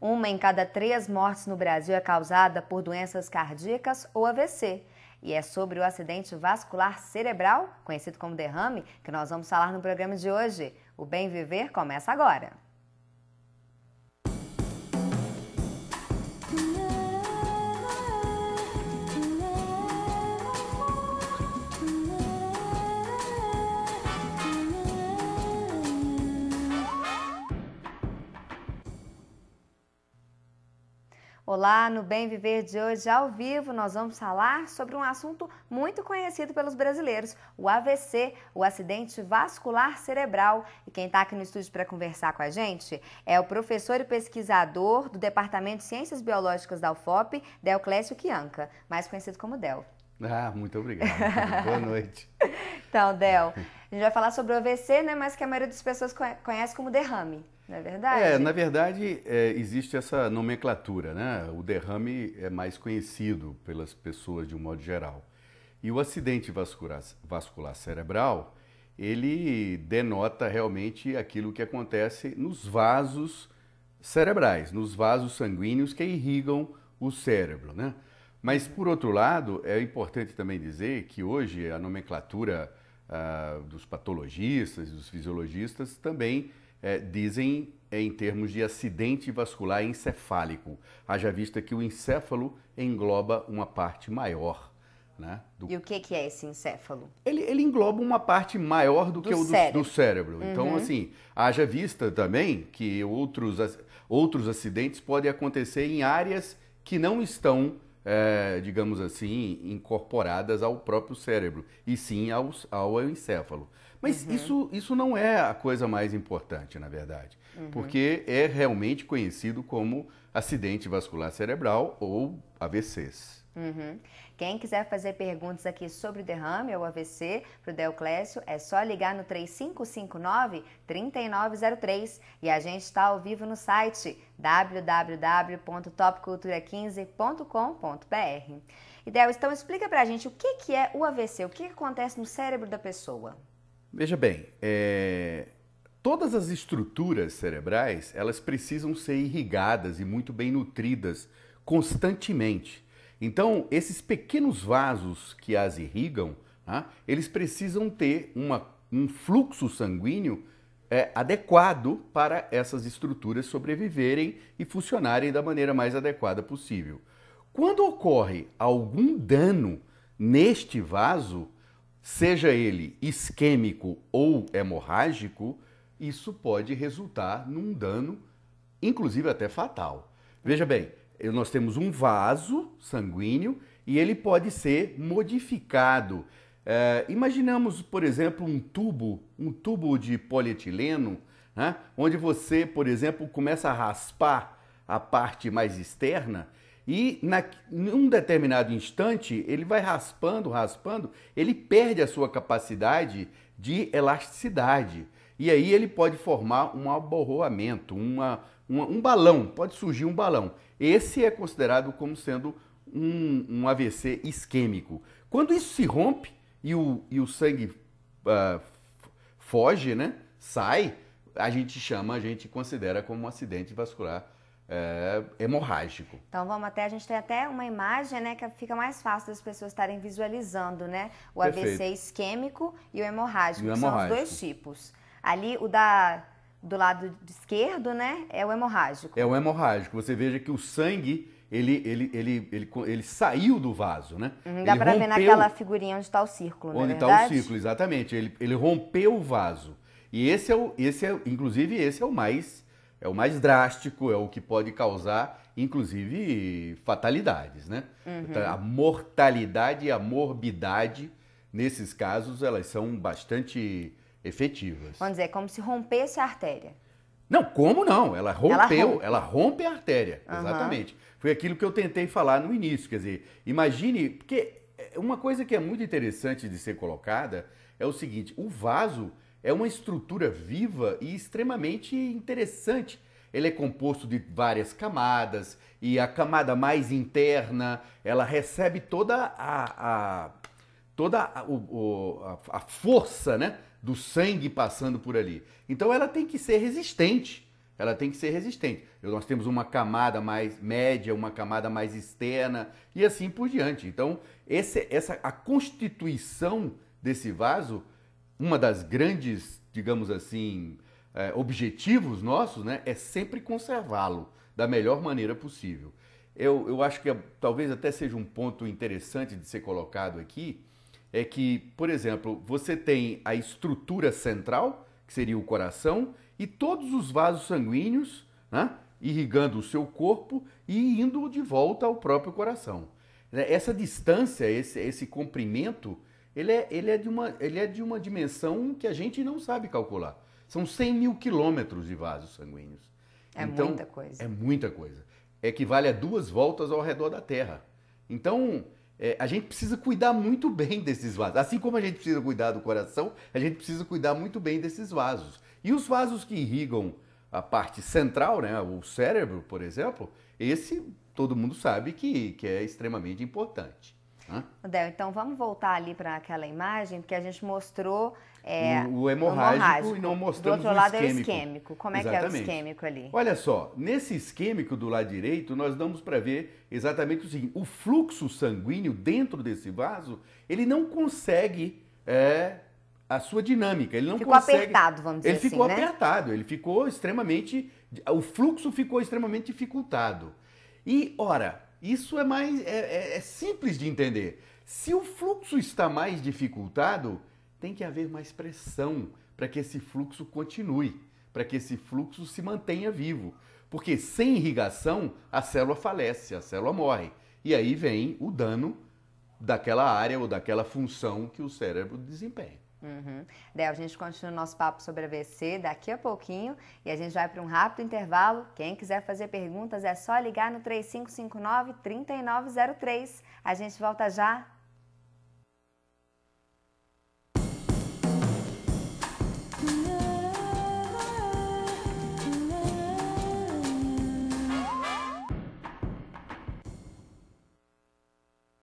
Uma em cada três mortes no Brasil é causada por doenças cardíacas ou AVC. E é sobre o acidente vascular cerebral, conhecido como derrame, que nós vamos falar no programa de hoje. O Bem Viver começa agora. Olá, no Bem Viver de hoje, ao vivo, nós vamos falar sobre um assunto muito conhecido pelos brasileiros, o AVC, o acidente vascular cerebral. E quem está aqui no estúdio para conversar com a gente é o professor e pesquisador do Departamento de Ciências Biológicas da UFOP, Delclésio Quianca, mais conhecido como Del. Ah, muito obrigado. Boa noite. então, Del, a gente vai falar sobre o AVC, né, mas que a maioria das pessoas conhece como derrame. É, é verdade? É, na verdade, é, existe essa nomenclatura, né? O derrame é mais conhecido pelas pessoas de um modo geral. E o acidente vascular, vascular cerebral, ele denota realmente aquilo que acontece nos vasos cerebrais, nos vasos sanguíneos que irrigam o cérebro, né? Mas, por outro lado, é importante também dizer que hoje a nomenclatura uh, dos patologistas, dos fisiologistas, também eh, dizem eh, em termos de acidente vascular encefálico, haja vista que o encéfalo engloba uma parte maior. Né, do... E o que, que é esse encéfalo? Ele, ele engloba uma parte maior do, do que o do cérebro. Do cérebro. Então, uhum. Então, assim, haja vista também que outros, outros acidentes podem acontecer em áreas que não estão é, digamos assim, incorporadas ao próprio cérebro, e sim aos, ao encéfalo. Mas uhum. isso, isso não é a coisa mais importante, na verdade, uhum. porque é realmente conhecido como acidente vascular cerebral ou AVCs. Uhum. Quem quiser fazer perguntas aqui sobre o derrame ou AVC para o Deoclésio, é só ligar no 3559-3903 e a gente está ao vivo no site www.topcultura15.com.br. Ideal, então explica para a gente o que, que é o AVC, o que, que acontece no cérebro da pessoa. Veja bem, é... todas as estruturas cerebrais elas precisam ser irrigadas e muito bem nutridas constantemente então, esses pequenos vasos que as irrigam, tá, eles precisam ter uma, um fluxo sanguíneo é, adequado para essas estruturas sobreviverem e funcionarem da maneira mais adequada possível. Quando ocorre algum dano neste vaso, seja ele isquêmico ou hemorrágico, isso pode resultar num dano, inclusive até fatal. Veja bem, nós temos um vaso sanguíneo e ele pode ser modificado. É, imaginamos, por exemplo, um tubo, um tubo de polietileno, né, onde você, por exemplo, começa a raspar a parte mais externa e na, num determinado instante ele vai raspando, raspando, ele perde a sua capacidade de elasticidade. E aí ele pode formar um aborroamento, uma, uma, um balão, pode surgir um balão. Esse é considerado como sendo um, um AVC isquêmico. Quando isso se rompe e o, e o sangue uh, foge, né, sai, a gente chama, a gente considera como um acidente vascular é, hemorrágico. Então vamos até, a gente tem até uma imagem, né, que fica mais fácil das pessoas estarem visualizando, né, o Perfeito. AVC isquêmico e o hemorrágico, e o hemorrágico. são os dois tipos. Ali o da do lado esquerdo, né? É o hemorrágico. É o hemorrágico. Você veja que o sangue ele, ele, ele, ele, ele saiu do vaso, né? Uhum, dá para ver naquela figurinha onde está o círculo, é Onde está o círculo, exatamente. Ele, ele rompeu o vaso. E esse é o, esse é, inclusive, esse é o mais, é o mais drástico, é o que pode causar, inclusive, fatalidades, né? Uhum. Então, a mortalidade e a morbidade, nesses casos, elas são bastante efetivas. Vamos dizer, é como se rompesse a artéria. Não, como não? Ela rompeu, ela rompe, ela rompe a artéria, uhum. exatamente. Foi aquilo que eu tentei falar no início, quer dizer, imagine, porque é, uma coisa que é muito interessante de ser colocada é o seguinte, o vaso é uma estrutura viva e extremamente interessante. Ele é composto de várias camadas e a camada mais interna, ela recebe toda a, a toda a, a, a força, né? do sangue passando por ali. Então ela tem que ser resistente. Ela tem que ser resistente. Nós temos uma camada mais média, uma camada mais externa e assim por diante. Então, esse, essa a constituição desse vaso, uma das grandes, digamos assim, é, objetivos nossos, né, é sempre conservá-lo da melhor maneira possível. Eu, eu acho que é, talvez até seja um ponto interessante de ser colocado aqui, é que, por exemplo, você tem a estrutura central, que seria o coração, e todos os vasos sanguíneos né, irrigando o seu corpo e indo de volta ao próprio coração. Né, essa distância, esse, esse comprimento, ele é, ele, é de uma, ele é de uma dimensão que a gente não sabe calcular. São 100 mil quilômetros de vasos sanguíneos. É então, muita coisa. É muita coisa. Equivale a duas voltas ao redor da Terra. Então, é, a gente precisa cuidar muito bem desses vasos. Assim como a gente precisa cuidar do coração, a gente precisa cuidar muito bem desses vasos. E os vasos que irrigam a parte central, né, o cérebro, por exemplo, esse todo mundo sabe que, que é extremamente importante. Del, então vamos voltar ali para aquela imagem, porque a gente mostrou é, o, o, hemorrágico, hemorrágico e não mostramos o isquêmico. Do outro lado isquêmico. é o isquêmico. Como é exatamente. que é o isquêmico ali? Olha só, nesse isquêmico do lado direito, nós damos para ver exatamente o seguinte, o fluxo sanguíneo dentro desse vaso, ele não consegue... É, a sua dinâmica. Ele não ficou consegue. apertado, vamos dizer ele assim. Ele ficou né? apertado, ele ficou extremamente. O fluxo ficou extremamente dificultado. E, ora, isso é mais é, é, é, simples de entender. Se o fluxo está mais dificultado, tem que haver mais pressão para que esse fluxo continue, para que esse fluxo se mantenha vivo. Porque sem irrigação, a célula falece, a célula morre. E aí vem o dano daquela área ou daquela função que o cérebro desempenha. Uhum. Del, a gente continua o nosso papo sobre a BC daqui a pouquinho e a gente vai para um rápido intervalo. Quem quiser fazer perguntas é só ligar no 3559-3903. A gente volta já. Não.